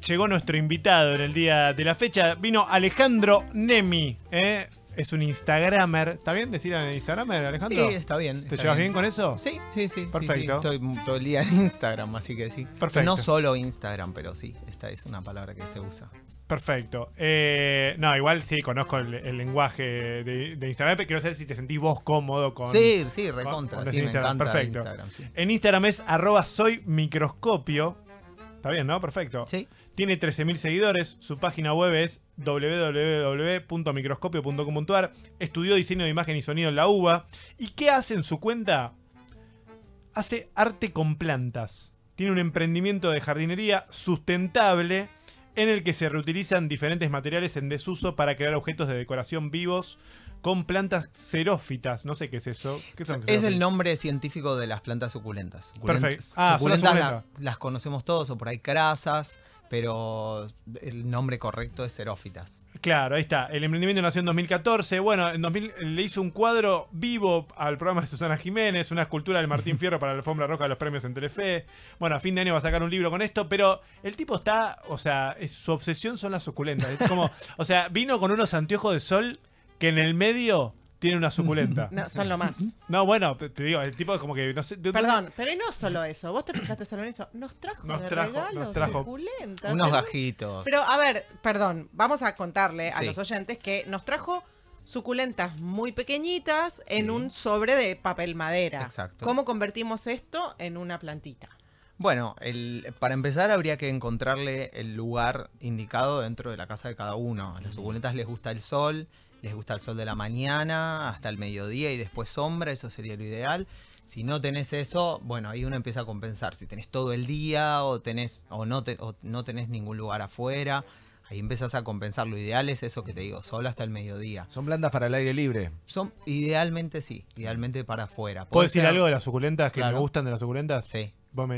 llegó nuestro invitado en el día de la fecha. Vino Alejandro Nemi. ¿eh? Es un Instagramer. ¿Está bien decir Instagramer, Alejandro? Sí, está bien. ¿Te llevas bien. con eso? Sí, sí, sí. Perfecto. Estoy todo el día en Instagram, así que sí. Perfecto. No solo Instagram, pero sí, esta es una palabra que se usa. Perfecto. Eh, no, igual sí, conozco el, lenguaje de, Instagram, pero quiero saber si te sentís vos cómodo con. Sí, sí, recontra. Perfecto. En Instagram es arroba soy microscopio. Está bien, ¿no? Perfecto. Sí. Tiene 13.000 seguidores, su página web es www.microscopio.com.ar, estudió diseño de imagen y sonido en la UBA. ¿Y qué hace en su cuenta? Hace arte con plantas. Tiene un emprendimiento de jardinería sustentable en el que se reutilizan diferentes materiales en desuso para crear objetos de decoración vivos con plantas xerófitas. No sé qué es eso. es el nombre científico de las plantas suculentas. Perfecto. Ah, suculentas las conocemos todos, o por ahí crasas, pero el nombre correcto es xerófitas. Claro, ahí está. El emprendimiento nació en 2014. Bueno, en 2000 le hizo un cuadro vivo al programa de Susana Jiménez, una escultura del Martín Fierro para la alfombra roja de los premios en Telefe. Bueno, a fin de año va a sacar un libro con esto, pero el tipo está, o sea, su obsesión son las suculentas. Es como, o sea, vino con unos anteojos de sol que en el medio tiene una suculenta. No, son lo más. No, bueno, te, digo, el tipo es como que no Perdón, pero no solo eso. Vos te fijaste solo en eso. Nos trajo suculentas. Unos gajitos. Pero a ver, perdón, vamos a contarle a los oyentes que nos trajo suculentas muy pequeñitas en un sobre de papel madera. Exacto. ¿Cómo convertimos esto en una plantita? Bueno, el- para empezar habría que encontrarle el lugar indicado dentro de la casa de cada uno. A las mm. suculentas les gusta el sol, les gusta el sol de la mañana hasta el mediodía y después sombra, eso sería lo ideal. Si no tenés eso, bueno, ahí uno empieza a compensar. Si tenés todo el día o, tenés, o, no, te, tenés ningún lugar afuera, ahí empezás a compensar. Lo ideal es eso que te digo, sol hasta el mediodía. ¿Son blandas para el aire libre? Son, idealmente sí, idealmente para afuera. ¿Puedo decir algo de las suculentas que me gustan de las suculentas? Sí. Vos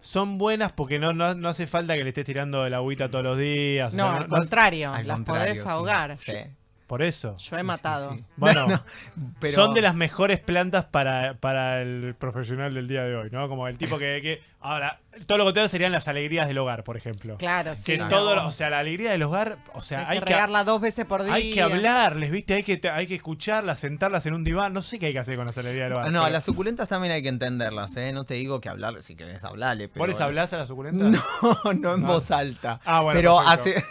son buenas porque no, no, hace falta que le estés tirando el agüita todos los días. No, al contrario, las podés ahogar. Sí. Por eso. Yo he matado. Bueno, son de las mejores plantas para, el profesional del día de hoy, ¿no? Como el tipo que, Ahora, todo lo que tengo serían las alegrías del hogar, por ejemplo. Claro, sí. todo, o sea, la alegría del hogar, o sea, hay, que, regarla dos veces por día. Hay que hablarles, ¿viste? Hay que, hay que escucharlas, sentarlas en un diván. No sé qué hay que hacer con las alegrías del hogar. No, las suculentas también hay que entenderlas, ¿eh? No te digo que hablar, si querés hablarle. Pero... hablarse a las suculentas? No, no en ah. voz alta. Ah, bueno. Pero hace,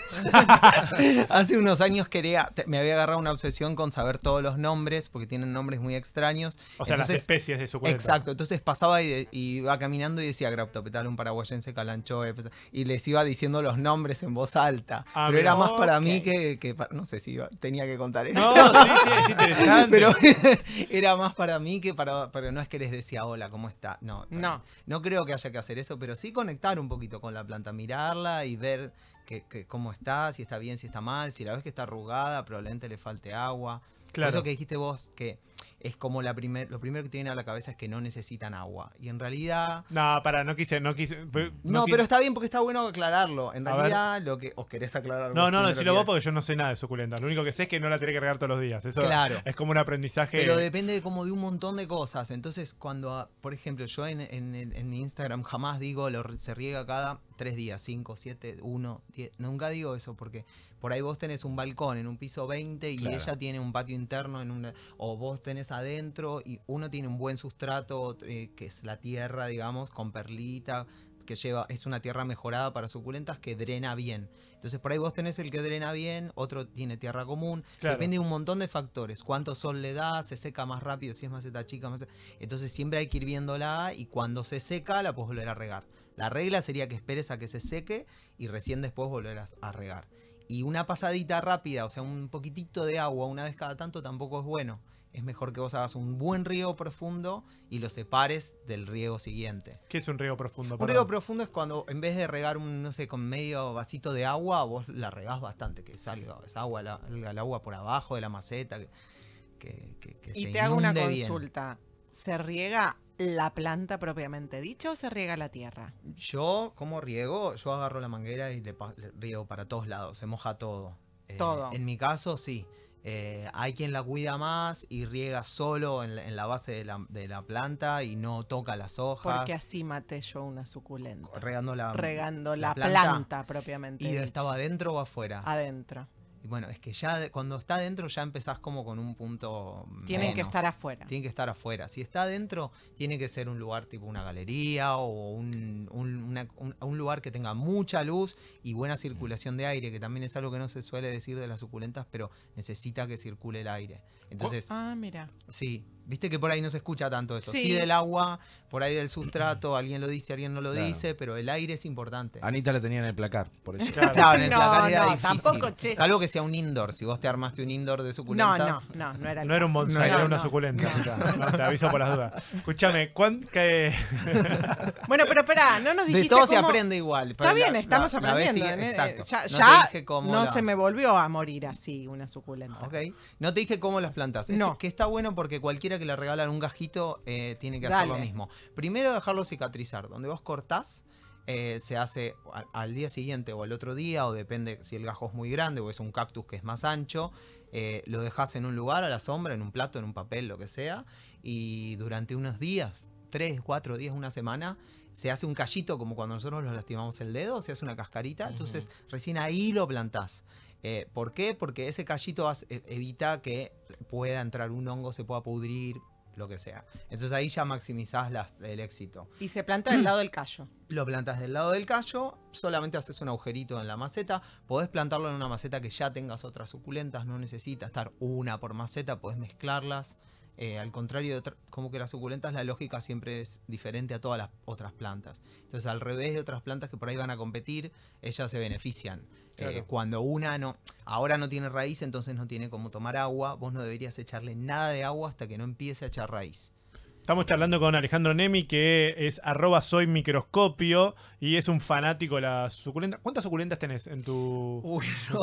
hace unos años quería había agarrado una obsesión con saber todos los nombres, porque tienen nombres muy extraños. O sea, las especies de su cuerpo. Exacto, entonces pasaba y, iba caminando y decía Graptopetal, un paraguayense calancho eh", pues, y les iba diciendo los nombres en voz alta. Ah, pero era más para mí que, que, no sé si tenía que contar eso. Pero era más para mí que para, pero no es que les decía hola, ¿cómo está? No, no, no creo que haya que hacer eso, pero sí conectar un poquito con la planta, mirarla y ver que, cómo está, si está bien, si está mal, si la ves que está arrugada, probablemente le falte agua. Claro. eso que dijiste vos, que es como la primer, lo primero que tienen a la cabeza es que no necesitan agua. Y en realidad. No, para, no quise, no quise. No, pero está bien porque está bueno aclararlo. En realidad, lo que. ¿Os querés aclarar? No, no, no, vos porque yo no sé nada de suculenta Lo único que sé es que no la tenés que regar todos los días. Eso claro. es como un aprendizaje. Pero depende como de un montón de cosas. Entonces, cuando, por ejemplo, yo en, en, Instagram jamás digo lo, se riega cada tres días, cinco, siete, uno, Nunca digo eso porque por ahí vos tenés un balcón en un piso 20 y ella tiene un patio interno en una, o vos tenés adentro y uno tiene un buen sustrato eh, que es la tierra, digamos, con perlita, que lleva, es una tierra mejorada para suculentas que drena bien. Entonces por ahí vos tenés el que drena bien, otro tiene tierra común, depende de un montón de factores, cuánto sol le da, se seca más rápido, si es maceta chica, más... E-. entonces siempre hay que ir viéndola y cuando se seca la puedes volver a regar. La regla sería que esperes a que se seque y recién después volverás a regar. Y una pasadita rápida, o sea, un poquitito de agua una vez cada tanto tampoco es bueno es mejor que vos hagas un buen riego profundo y lo separes del riego siguiente. ¿Qué es un riego profundo? Un riego profundo es cuando en vez de regar un, no sé, con medio vasito de agua, vos la regás bastante, que salga agua, el agua por abajo de la maceta. Que, que, que, y te hago una consulta. ¿Se riega la planta propiamente dicha o se riega la tierra? Yo, como riego? Yo agarro la manguera y le, riego para todos lados, se moja todo. Eh, todo. en mi caso, sí. Eh, hay quien la cuida más y riega solo en, la base de la, planta y no toca las hojas. Porque así maté yo una suculenta. Regando la, regando la, planta, propiamente. ¿Y estaba adentro o afuera? Adentro. Y bueno, es que ya cuando está adentro ya empezás como con un punto. Tienen que estar afuera. Tienen que estar afuera. Si está adentro, tiene que ser un lugar tipo una galería o un, lugar que tenga mucha luz y buena circulación de aire, que también es algo que no se suele decir de las suculentas, pero necesita que circule el aire. Entonces, ah, mira. Sí, viste que por ahí no se escucha tanto eso. Sí. del agua, por ahí del sustrato, alguien lo dice, alguien no lo dice, pero el aire es importante. Anita la tenía en el placar, por eso. Claro, en el no, placar no, Tampoco, che. Salvo que sea un indoor, si vos te armaste un indoor de suculentas. No, no, no, no era el No era un bonsai, no, era una suculenta. te aviso por las dudas. Escúchame, ¿cuán que... bueno, pero espera, no nos dijiste De todo se aprende igual. Está bien, estamos aprendiendo. Ya, ya no, se me volvió a morir así una suculenta. Ok. No te dije cómo las plantas. no. Que está bueno porque cualquiera que le regalan un gajito eh, tiene que hacer lo mismo. Primero dejarlo cicatrizar, donde vos cortás. Eh, se hace al, día siguiente o al otro día, o depende si el gajo es muy grande o es un cactus que es más ancho. Eh, lo dejas en un lugar, a la sombra, en un plato, en un papel, lo que sea, y durante unos días, tres cuatro días, una semana, se hace un callito como cuando nosotros nos lastimamos el dedo, se hace una cascarita, entonces recién ahí lo plantás. Eh, ¿Por qué? Porque ese callito e, evita que pueda entrar un hongo, se pueda pudrir, lo que sea. Entonces ahí ya maximizás el éxito. Y se planta del lado del callo. Lo plantas del lado del callo, solamente haces un agujerito en la maceta. Podés plantarlo en una maceta que ya tengas otras suculentas, no necesita estar una por maceta, podés mezclarlas. Eh, al contrario, de como que las suculentas, la lógica siempre es diferente a todas las otras plantas. Entonces, al revés de otras plantas que por ahí van a competir, ellas se benefician. Eh, cuando una no, ahora no tiene raíz, entonces no tiene como tomar agua. Vos no deberías echarle nada de agua hasta que no empiece a echar raíz. Estamos charlando con Alejandro Nemi, que es arroba soy microscopio y es un fanático de las suculentas. ¿Cuántas suculentas tenés en tu,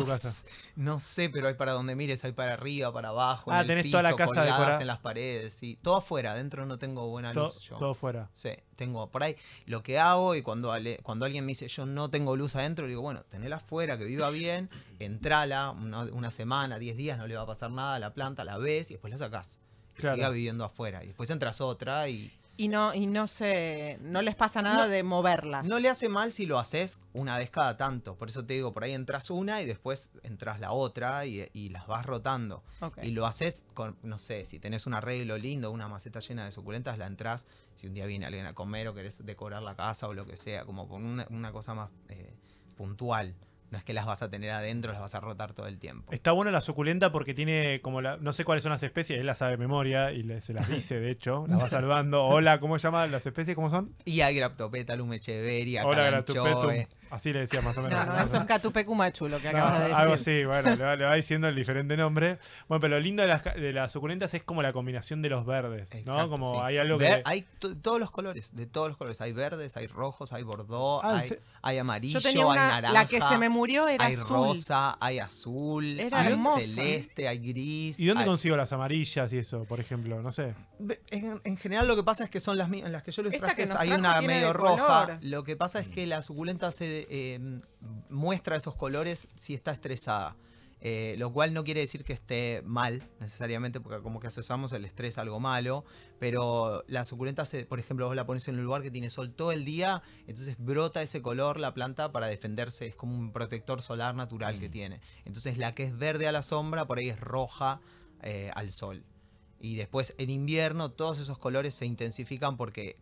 casa? no sé, pero hay para donde mires, hay para arriba, para abajo. Ah, en el toda la casa decorada. en las paredes, sí. Todo afuera, adentro no tengo buena luz. Todo afuera. Sí, tengo por ahí lo que hago y cuando, alguien me dice yo no tengo luz adentro, digo, bueno, tenela afuera, que viva bien, entrala una, semana, diez días, no le va a pasar nada a la planta, la ves y después la sacás siga viviendo afuera. Y después entras otra y... Y no, y no se. no les pasa nada de moverlas. No le hace mal si lo haces una vez cada tanto. Por eso te digo, por ahí entras una y después entras la otra y, las vas rotando. Y lo haces con, no sé, si tenés un arreglo lindo, una maceta llena de suculentas, la entras. Si un día viene alguien a comer o querés decorar la casa o lo que sea, como con una, cosa más eh, puntual. No es que las vas a tener adentro, las vas a rotar todo el tiempo. Está buena la suculenta porque tiene como la. No sé cuáles son las especies, él las sabe de memoria y se las dice, de hecho. la va salvando. Hola, ¿cómo se llaman las especies? ¿Cómo son? Y hay graptopeta, echeveria, Hola, Así le decía más o menos. No, no, eso es Catupecumachu lo que de decir. Algo así, bueno, le va, diciendo el diferente nombre. Bueno, pero lo lindo de las, suculentas es como la combinación de los verdes, ¿no? Como hay algo que. Hay todos los colores, de todos los colores. Hay verdes, hay rojos, hay bordeaux, ah, hay, hay, amarillo, yo tenía La que se me murió era hay Hay rosa, hay azul, hay ¿eh? celeste, hay gris. ¿Y dónde consigo las amarillas y eso, por ejemplo? No sé. En, general lo que pasa es que son las mismas, las que yo les traje, hay una medio roja. Lo que pasa es que la suculenta se eh, muestra esos colores si está estresada. Eh, lo cual no quiere decir que esté mal necesariamente, porque como que asociamos el estrés algo malo, pero la suculenta, por ejemplo, vos la pones en un lugar que tiene sol todo el día, entonces brota ese color la planta para defenderse, es como un protector solar natural que mm. tiene. Entonces la que es verde a la sombra, por ahí es roja eh, al sol. Y después en invierno todos esos colores se intensifican porque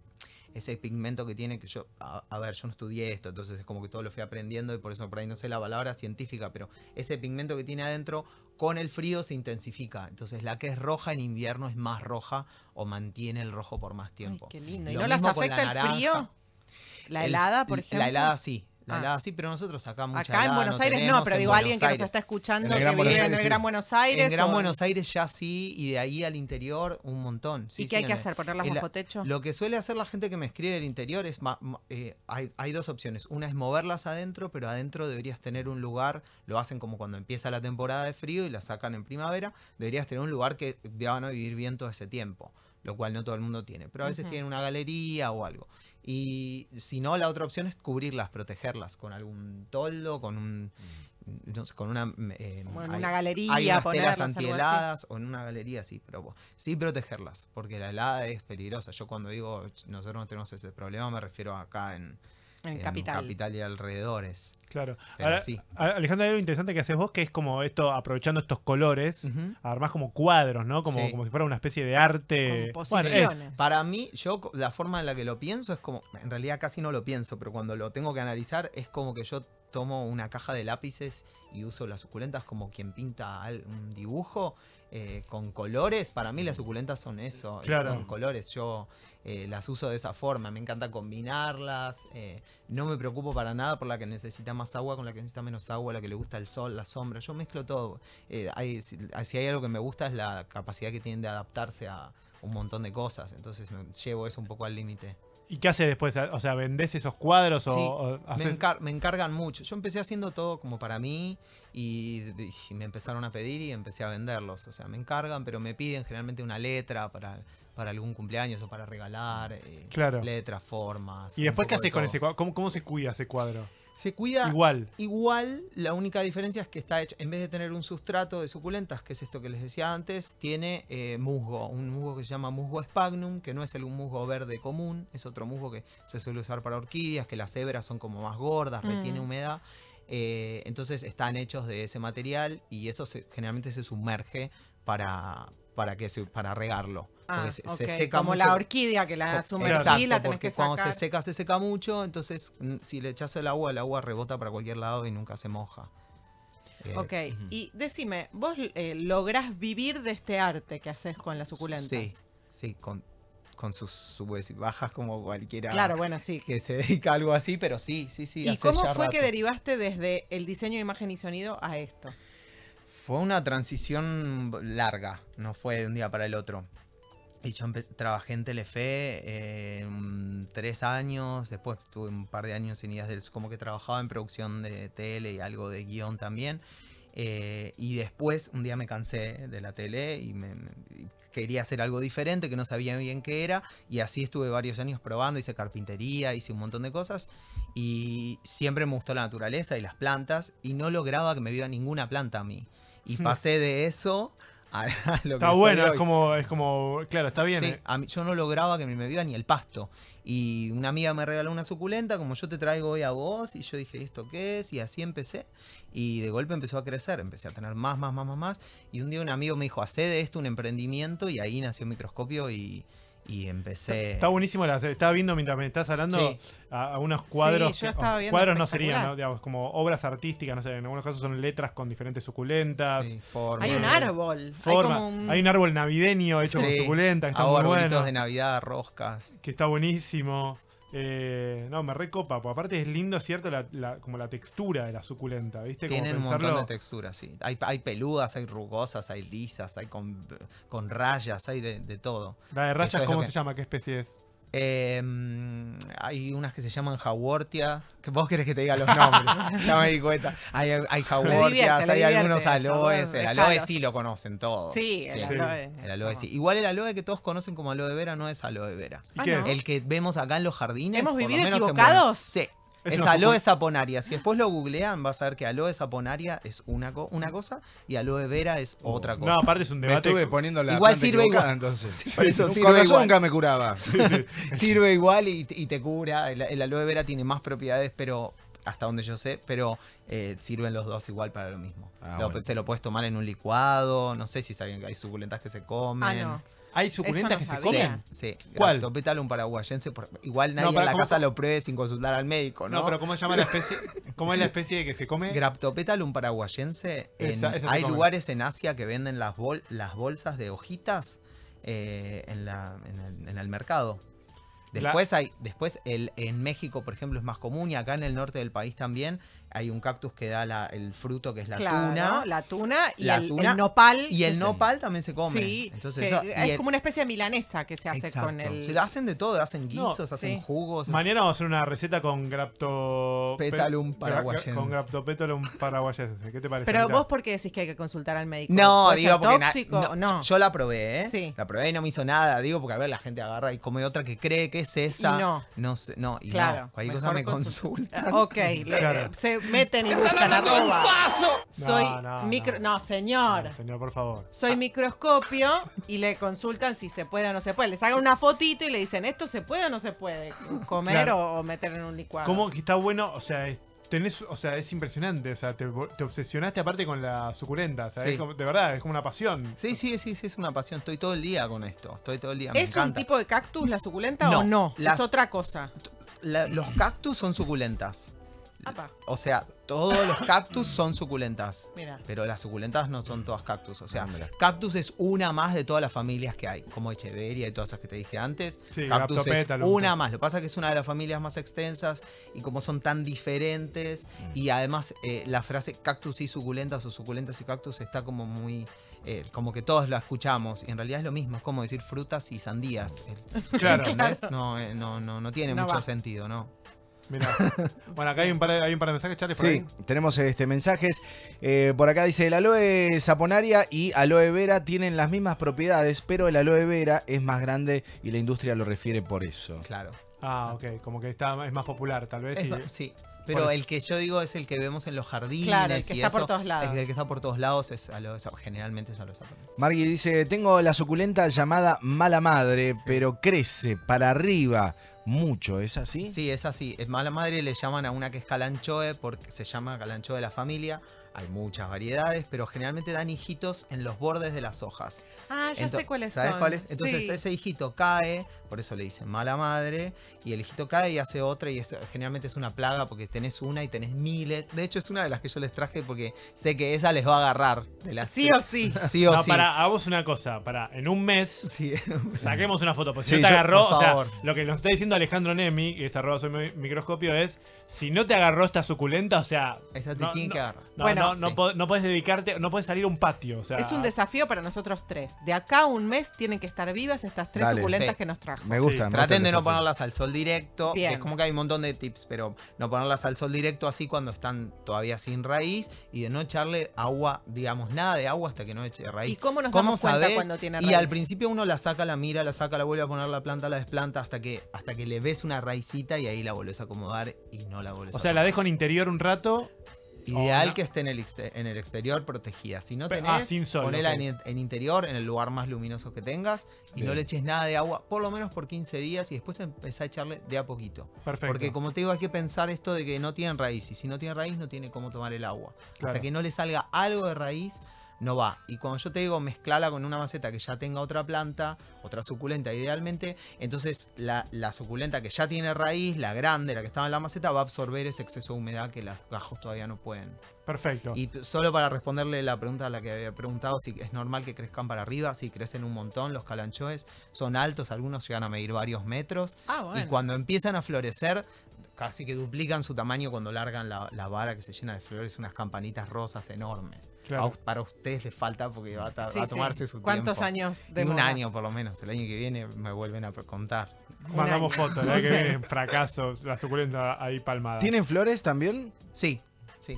ese pigmento que tiene, que yo, a, ver, yo no estudié esto, entonces es como que todo lo fui aprendiendo y por eso por ahí no sé la palabra científica, pero ese pigmento que tiene adentro con el frío se intensifica. Entonces la que es roja en invierno es más roja o mantiene el rojo por más tiempo. qué lindo. ¿Y no las afecta el frío? ¿La helada, por ejemplo? La helada sí, la ah. sí, pero nosotros acá Acá en Buenos Aires no, pero digo, alguien que nos está escuchando que vive en el Gran Buenos Aires. En Gran Buenos Aires ya sí, y de ahí al interior un montón. ¿Y qué hay que hacer? ¿Ponerlas bajo techo? Lo que suele hacer la gente que me escribe del interior es, eh, hay, dos opciones. Una es moverlas adentro, pero adentro deberías tener un lugar, lo hacen como cuando empieza la temporada de frío y las sacan en primavera, deberías tener un lugar que van a vivir bien todo ese tiempo lo cual no todo el mundo tiene, pero a veces tienen una galería o algo. Y si no, la otra opción es cubrirlas, protegerlas con algún toldo, con un... Mm, con una... Mm, eh, una galería, hay unas telas antiheladas o en una galería, sí, pero sí protegerlas, porque la helada es peligrosa. Yo cuando digo nosotros no tenemos ese problema me refiero acá en, en, capital. y alrededores. Claro. Ahora, sí. Alejandro, hay algo interesante que haces vos, que es como esto, aprovechando estos colores, armas como cuadros, ¿no? Como, como si fuera una especie de arte. para mí, yo la forma en la que lo pienso es como, en realidad casi no lo pienso, pero cuando lo tengo que analizar es como que yo tomo una caja de lápices y uso las suculentas como quien pinta un dibujo eh, con colores. Para mí las suculentas son eso, claro. son colores. Yo eh, las uso de esa forma, me encanta combinarlas. Eh, no me preocupo para nada por la que necesita más agua, con la que necesita menos agua, la que le gusta el sol, la sombra. Yo mezclo todo. si, hay algo que me gusta es la capacidad que tienen de adaptarse a un montón de cosas. Entonces llevo eso un poco al límite. ¿Y qué haces después? O sea, ¿vendés esos cuadros o, me, encargan mucho. Yo empecé haciendo todo como para mí y, me empezaron a pedir y empecé a venderlos. O sea, me encargan, pero me piden generalmente una letra para, para algún cumpleaños o para regalar. Eh, letras, formas. ¿Y después qué haces con ese cuadro? ¿Cómo se cuida ese cuadro? Se cuida igual. Igual, la única diferencia es que está hecho, en vez de tener un sustrato de suculentas, que es esto que les decía antes, tiene eh, musgo, un musgo que se llama musgo spagnum, que no es el musgo verde común, es otro musgo que se suele usar para orquídeas, que las hebras son como más gordas, retiene mm. humedad. Eh, entonces están hechos de ese material y eso generalmente se sumerge para, para, que para regarlo. Ah, se, Como la orquídea que la suma la tenés que sacar. cuando se seca, se seca mucho. Entonces, mm, si le echas el agua, el agua rebota para cualquier lado y nunca se moja. Eh, ok, y decime, ¿vos eh, lográs vivir de este arte que haces con la suculentas? Sí, sí, con, sus bajas como cualquiera claro, bueno, sí. que se dedica a algo así, pero sí, sí, sí. ¿Y cómo fue que derivaste desde el diseño de imagen y sonido a esto? fue una transición larga, no fue de un día para el otro. Y yo trabajé en Telefe eh, tres años, después tuve un par de años en Ideas del como que trabajaba en producción de tele y algo de guión también. Eh, y después un día me cansé de la tele y me, quería hacer algo diferente que no sabía bien qué era. Y así estuve varios años probando, hice carpintería, hice un montón de cosas. Y siempre me gustó la naturaleza y las plantas. Y no lograba que me viera ninguna planta a mí. Y pasé de eso a, lo está que bueno, hoy. es como, es como, claro, está bien. Sí, eh. yo no lograba que me viva ni el pasto. Y una amiga me regaló una suculenta, como yo te traigo hoy a vos, y yo dije, ¿esto qué es? Y así empecé. Y de golpe empezó a crecer, empecé a tener más, más, más, más, más. Y un día un amigo me dijo, hacé de esto un emprendimiento, y ahí nació Microscopio y, y empecé. Está, buenísimo, la, estaba viendo mientras me estás hablando a, unos cuadros. Oh, cuadros no serían, Digamos, como obras artísticas, no sé, en algunos casos son letras con diferentes suculentas. hay un árbol. Hay, un... árbol navideño hecho con suculentas. está muy bueno, de Navidad, roscas. Que está buenísimo. Eh, no, me recopa, aparte es lindo, ¿cierto? La, como la textura de la suculenta, ¿viste? Tiene un montón de texturas, sí. Hay, peludas, hay rugosas, hay lisas, hay con, rayas, hay de, todo. La de rayas, ¿cómo se llama? ¿Qué especie es? Em, hay unas que se llaman jaguartias. Que vos querés que te diga los nombres. ya me di cuenta. Hay, hay hay algunos aloes. El aloe sí lo conocen todos. Sí, el aloe. sí. Igual el aloe que todos conocen como aloe vera no es aloe vera. Ah, el que vemos acá en los jardines. ¿Hemos vivido equivocados? Sí. Es, aloe saponaria. Si después lo googlean, vas a ver que aloe saponaria es una, una cosa y aloe vera es oh. otra cosa. No, aparte es un debate. Me estuve poniendo la igual sirve igual. entonces. sirve nunca me curaba. sirve igual y, te cura. El, aloe vera tiene más propiedades, pero hasta donde yo sé, pero eh, sirven los dos igual para lo mismo. Ah, se lo puedes tomar en un licuado, no sé si saben que hay suculentas que se ah, comen. Ah, ¿Hay suculentas que se comen? Sí. ¿Cuál? paraguayense. Igual nadie en la casa lo pruebe sin consultar al médico, ¿no? No, pero ¿cómo se llama la especie? ¿Cómo es la especie de que se come? Graptopetalum paraguayense. hay lugares en Asia que venden las, las bolsas de hojitas eh, en, el, en el mercado. Después hay, después el, en México, por ejemplo, es más común y acá en el norte del país también hay un cactus que da el fruto que es la tuna. La tuna y la el, nopal. Y el nopal también se come. es como una especie de milanesa que se hace con el. Se lo hacen de todo, hacen guisos, hacen jugos. Mañana vamos a hacer una receta con grapto. paraguayense. Con graptopetalum paraguayense. ¿Qué te parece? Pero vos, ¿por qué decís que hay que consultar al médico? No, digo, porque. Tóxico? Yo, la probé, ¿eh? Sí. La probé y no me hizo nada. Digo, porque a ver, la gente agarra y come otra que cree que es esa. no. No, sé, no, y claro, Cualquier cosa me consulta. ok, claro meten y buscan arroba. Soy no, no, micro. No, señor. señor, por favor. Soy microscopio y le consultan si se puede o no se puede. Les hagan una fotito y le dicen, ¿esto se puede o no se puede comer o, meter en un licuado? ¿Cómo que está bueno? O sea, es, tenés, o sea, es impresionante. O sea, te, obsesionaste aparte con la suculenta. de verdad, es como una pasión. Sí, sí, sí, sí, es una pasión. Estoy todo el día con esto. Estoy todo el día. ¿Es un tipo de cactus la suculenta o no? es otra cosa. los cactus son suculentas. O sea, todos los cactus son suculentas. Pero las suculentas no son todas cactus. O sea, ah, cactus es una más de todas las familias que hay, como Echeveria y todas esas que te dije antes. cactus es una más. Lo que pasa es que es una de las familias más extensas y como son tan diferentes. Mm. Y además, eh, la frase cactus y suculentas o suculentas y cactus está como muy. Eh, como que todos la escuchamos, y en realidad es lo mismo, es como decir frutas y sandías. Claro. Eh, no, no, no, tiene mucho sentido, ¿no? Mira. Bueno, acá hay un par de, un par de mensajes, Charlie. sí, tenemos este, mensajes. Eh, por acá dice: el aloe saponaria y aloe vera tienen las mismas propiedades, pero el aloe vera es más grande y la industria lo refiere por eso. Claro. Ah, ok. Como que está, es más popular, tal vez. sí. Pero el que yo digo es el que vemos en los jardines. Claro, que está por todos lados. El que está por todos lados es generalmente es aloe saponaria Margui dice, tengo la suculenta llamada mala madre, pero crece para arriba mucho, ¿es así? Sí, es así. Es mala madre le llaman a una que es Calanchoe porque se llama Calanchoe de la familia hay muchas variedades, pero generalmente dan hijitos en los bordes de las hojas. Ah, ya sé cuáles ¿sabes Cuáles? Entonces ese hijito cae, por eso le dicen mala madre, y el hijito cae y hace otra, y generalmente es una plaga porque tenés una y tenés miles. De hecho, es una de las que yo les traje porque sé que esa les va a agarrar. De las sí o sí. sí o no, Para, hagamos una cosa, para, en un mes sí, saquemos una foto, porque si te agarró, o sea, lo que nos está diciendo Alejandro Nemi, que es arroba microscopio, es si no te agarró esta suculenta, o sea. Esa te tiene que agarrar. No, bueno, no, puedes dedicarte, no puedes salir a un patio. Es un desafío para nosotros tres. De acá a un mes tienen que estar vivas estas tres suculentas que nos trajo. Me gustan. Traten de no ponerlas al sol directo. Es como que hay un montón de tips, pero no ponerlas al sol directo así cuando están todavía sin raíz y de no echarle agua, digamos, nada de agua hasta que no eche raíz. ¿Y cómo nos damos cuenta cuando tiene raíz? Y al principio uno la saca, la mira, la saca, la vuelve a poner la planta, la desplanta hasta que, hasta que le ves una raicita y ahí la volvés a acomodar y no o sea, la dejo en interior un rato. Ideal que esté en el, exterior protegida. Si no tenés, ah, ponela en, interior, en el lugar más luminoso que tengas y no le eches nada de agua, por lo menos por 15 días y después empezá a echarle de a poquito. Perfecto. Porque como te digo, hay que pensar esto de que no tiene raíz y si no tiene raíz no tiene cómo tomar el agua. Hasta que no le salga algo de raíz, no va. Y cuando yo te digo mezclala con una maceta que ya tenga otra planta, otra suculenta idealmente, entonces la, suculenta que ya tiene raíz, la grande, la que estaba en la maceta, va a absorber ese exceso de humedad que las gajos todavía no pueden. Perfecto. Y solo para responderle la pregunta a la que había preguntado, si es normal que crezcan para arriba, si crecen un montón, los calanchoes son altos, algunos llegan a medir varios metros. Ah, y cuando empiezan a florecer, casi que duplican su tamaño cuando largan la, vara que se llena de flores, unas campanitas rosas enormes. para ustedes les falta porque va a, tomarse su ¿Cuántos tiempo. ¿Cuántos años de Un año por lo menos. El año que viene me vuelven a contar. Mandamos fotos, hay que viene, fracaso, la suculenta ahí palmada. ¿Tienen flores también? Sí, sí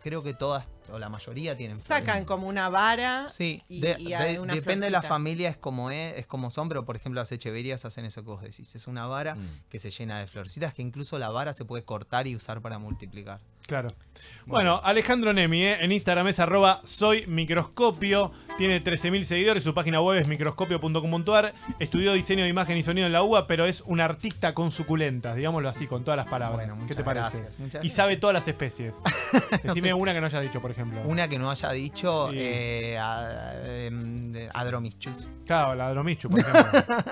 creo que todas o la mayoría tienen Sacan como una vara. Sí, y, depende de la familia, es como, es, es como son, pero por ejemplo las echeverías hacen eso que vos decís. Es una vara mm. que se llena de florcitas, que incluso la vara se puede cortar y usar para multiplicar. Claro. Bueno, Alejandro Nemi, eh, en Instagram es arroba soy microscopio, tiene 13.000 seguidores, su página web es microscopio.com.ar, estudió diseño de imagen y sonido en la UBA, pero es un artista con suculentas, digámoslo así, con todas las palabras. Bueno, ¿Qué te parece? Gracias, y sabe todas las especies. Decime una que no hayas dicho, por ejemplo. Una que no haya dicho eh, a, eh, Claro, la Adromichus, por ejemplo.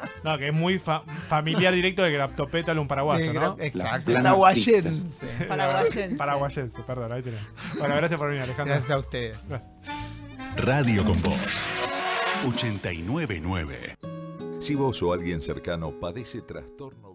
no, que es muy familiar directo de Graptopetal, un paraguayo, ¿no? Exacto. Paraguayense. Paraguayense. Paraguayense, perdón, ahí tenés. Bueno, gracias por venir, Alejandro. Gracias a ustedes. Radio con vos. 899. Si vos o alguien cercano padece trastorno